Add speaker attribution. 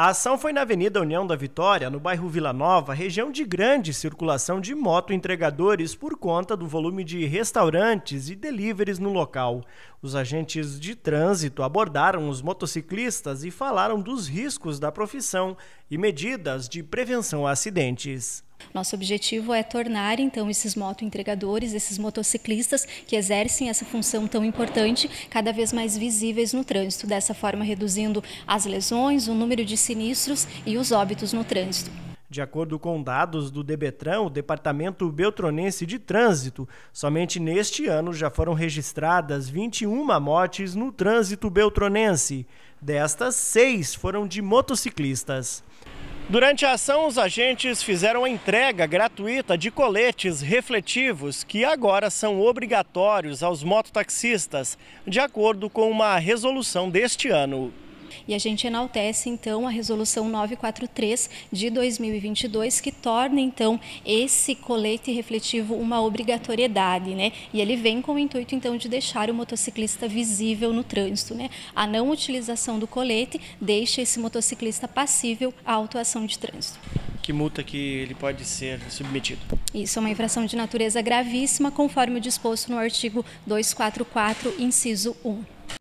Speaker 1: A ação foi na Avenida União da Vitória, no bairro Vila Nova, região de grande circulação de moto entregadores por conta do volume de restaurantes e deliveries no local. Os agentes de trânsito abordaram os motociclistas e falaram dos riscos da profissão e medidas de prevenção a acidentes.
Speaker 2: Nosso objetivo é tornar então esses motoentregadores, esses motociclistas que exercem essa função tão importante, cada vez mais visíveis no trânsito, dessa forma reduzindo as lesões, o número de sinistros e os óbitos no trânsito.
Speaker 1: De acordo com dados do Debetran, o Departamento Beltronense de Trânsito, somente neste ano já foram registradas 21 mortes no trânsito beltronense. Destas, seis foram de motociclistas. Durante a ação, os agentes fizeram a entrega gratuita de coletes refletivos que agora são obrigatórios aos mototaxistas, de acordo com uma resolução deste ano.
Speaker 2: E a gente enaltece então a resolução 943 de 2022 que torna então esse colete refletivo uma obrigatoriedade, né? E ele vem com o intuito então de deixar o motociclista visível no trânsito, né? A não utilização do colete deixa esse motociclista passível à autuação de trânsito
Speaker 3: que multa que ele pode ser submetido.
Speaker 2: Isso é uma infração de natureza gravíssima, conforme o disposto no artigo 244, inciso 1.